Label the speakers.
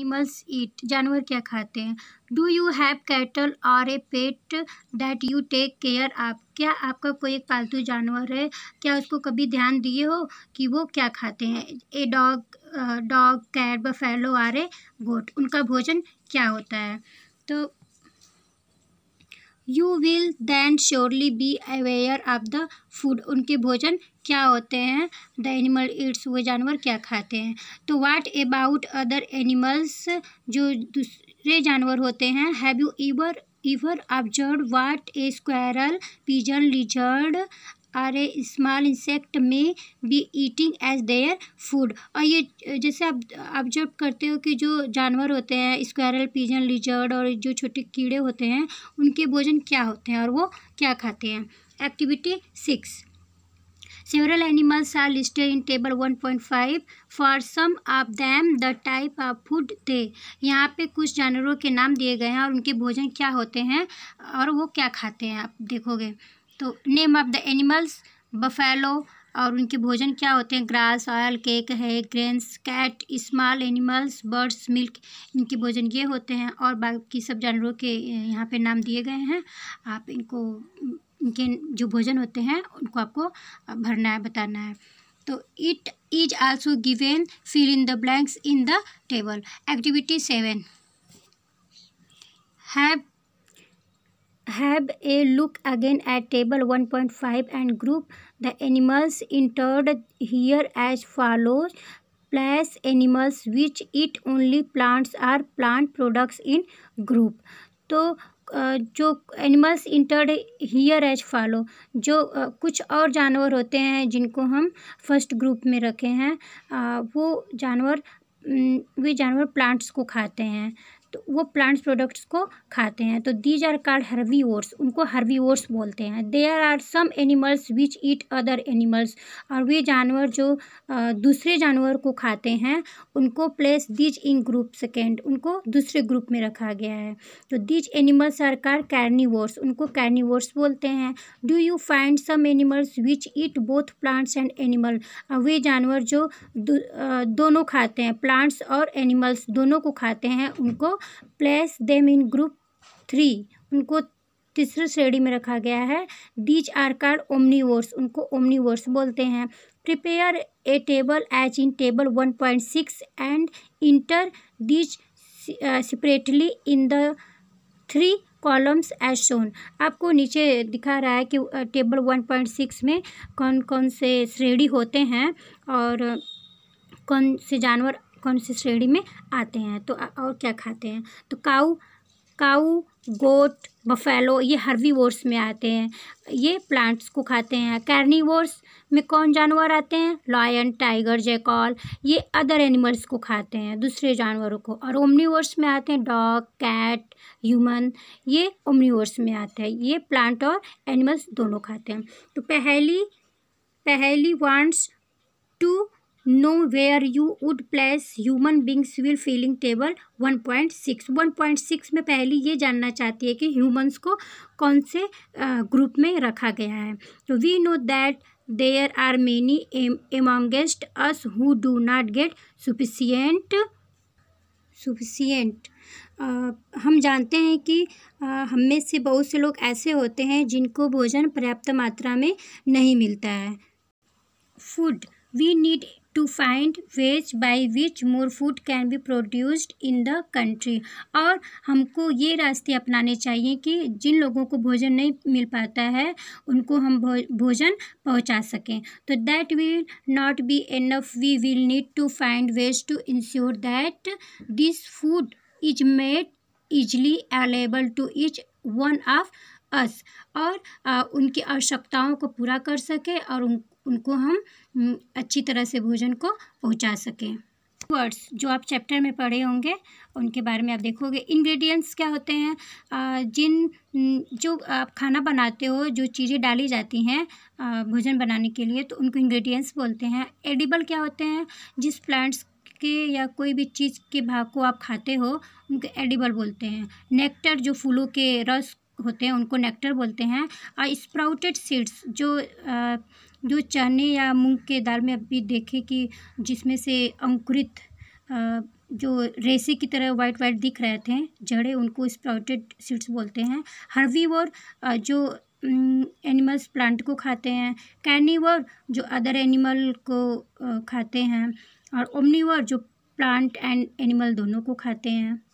Speaker 1: animals eat जानवर क्या खाते हैं डू यू हैव कैटल और a pet that you take care आप क्या आपका कोई एक पालतू जानवर है क्या उसको कभी ध्यान दिए हो कि वो क्या खाते हैं a dog dog cat buffalo or a goat उनका भोजन क्या होता है तो you will then surely be aware of the food उनके भोजन क्या होते हैं द एनिमल ईट्स वो जानवर क्या खाते हैं तो वाट अबाउट अदर एनिमल्स जो दूसरे जानवर होते हैं have you ever ever observe what a squirrel pigeon lizard or a small insect may be eating as their food और ये जैसे आप ऑब्जर्व करते हो कि जो जानवर होते हैं स्क्वायरल पिजन लिजर्ड और जो छोटे कीड़े होते हैं उनके भोजन क्या होते हैं और वो क्या खाते हैं activity six are listed in table one point five for some of them the type of food they यहाँ पे कुछ जानवरों के नाम दिए गए हैं और उनके भोजन क्या होते हैं और वो क्या खाते हैं आप देखोगे तो name of the animals buffalo और उनके भोजन क्या होते हैं ग्रास ऑयल केक है grains cat small animals birds milk इनके भोजन ये होते हैं और बाकी सब जानवरों के यहाँ पे नाम दिए गए हैं आप इनको इनके जो भोजन होते हैं उनको आपको भरना है बताना है तो it is also given fill in the blanks in the table activity seven have have a look again at table one point five and group the animals entered here as follow place animals which eat only plants or plant products in group तो uh, जो animals entered here as follow जो uh, कुछ और जानवर होते हैं जिनको हम फर्स्ट ग्रुप में रखे हैं uh, वो जानवर mm, वे जानवर प्लांट्स को खाते हैं तो वो प्लांट्स प्रोडक्ट्स को खाते हैं तो दीज आर कार्ड हर्वी उनको हर्वी बोलते हैं there are some animals which eat other animals और वे जानवर जो दूसरे जानवर को खाते हैं उनको place these in group second उनको दूसरे ग्रुप में रखा गया है तो these animals are called carnivores उनको कैर्निवर्स बोलते हैं do you find some animals which eat both plants and animal वे जानवर जो दोनों खाते हैं प्लांट्स और एनिमल्स दोनों को खाते हैं उनको place them in group three उनको तीसरे श्रेणी में रखा गया है दीज आर कार्ड ओमनीवर्स उनको ओमनीवर्स बोलते हैं prepare a table H in table one point six and enter these separately in the three columns as shown आपको नीचे दिखा रहा है कि टेबल वन पॉइंट सिक्स में कौन कौन से श्रेणी होते हैं और कौन से जानवर कौन सी श्रेणी में आते हैं तो और क्या खाते हैं तो काऊ काऊ गोट बफेलो ये वोर्स में आते हैं ये प्लांट्स को खाते हैं कैर्निवोर्स में कौन जानवर आते हैं लॉयन टाइगर जैकॉल ये अदर एनिमल्स को खाते हैं दूसरे जानवरों को और ओमनीवर्स में आते हैं डॉग कैट ह्यूमन ये ओमनीवर्स में आते हैं ये प्लांट और एनिमल्स दोनों खाते हैं तो पहली पहली wants to know where you would place human beings will feeling table one point six one point six में पहली ये जानना चाहती है कि ह्यूमन्स को कौन से ग्रुप में रखा गया है तो we know that there are many amongst us who do not get sufficient sufficient हम जानते हैं कि हम में से बहुत से लोग ऐसे होते हैं जिनको भोजन पर्याप्त मात्रा में नहीं मिलता है food we need to find ways by which more food can be produced in the country और हमको ये रास्ते अपनाने चाहिए कि जिन लोगों को भोजन नहीं मिल पाता है उनको हम भोजन पहुंचा सकें तो that will not be enough we will need to find ways to ensure that this food is made easily available to each one of us और उनकी आवश्यकताओं को पूरा कर सकें और उन उनको हम अच्छी तरह से भोजन को पहुंचा सकें वर्ड्स जो आप चैप्टर में पढ़े होंगे उनके बारे में आप देखोगे इंग्रेडिएंट्स क्या होते हैं जिन जो आप खाना बनाते हो जो चीज़ें डाली जाती हैं भोजन बनाने के लिए तो उनको इंग्रेडिएंट्स बोलते हैं एडिबल क्या होते हैं जिस प्लांट्स के या कोई भी चीज़ के भाग को आप खाते हो उनको एडिबल बोलते हैं नेक्टर जो फूलों के रस होते हैं उनको नेक्टर बोलते हैं और स्प्राउटेड सीड्स जो जो चने या मूंग के दाल में अभी देखे कि जिसमें से अंकुरित जो रेसे की तरह वाइट वाइट दिख रहे थे जड़े उनको स्प्राउटेड सीड्स बोलते हैं हर्वी और जो एनिमल्स प्लांट को खाते हैं कैनिवर जो अदर एनिमल को खाते हैं और ओमनीवर जो प्लांट एंड एनिमल दोनों को खाते हैं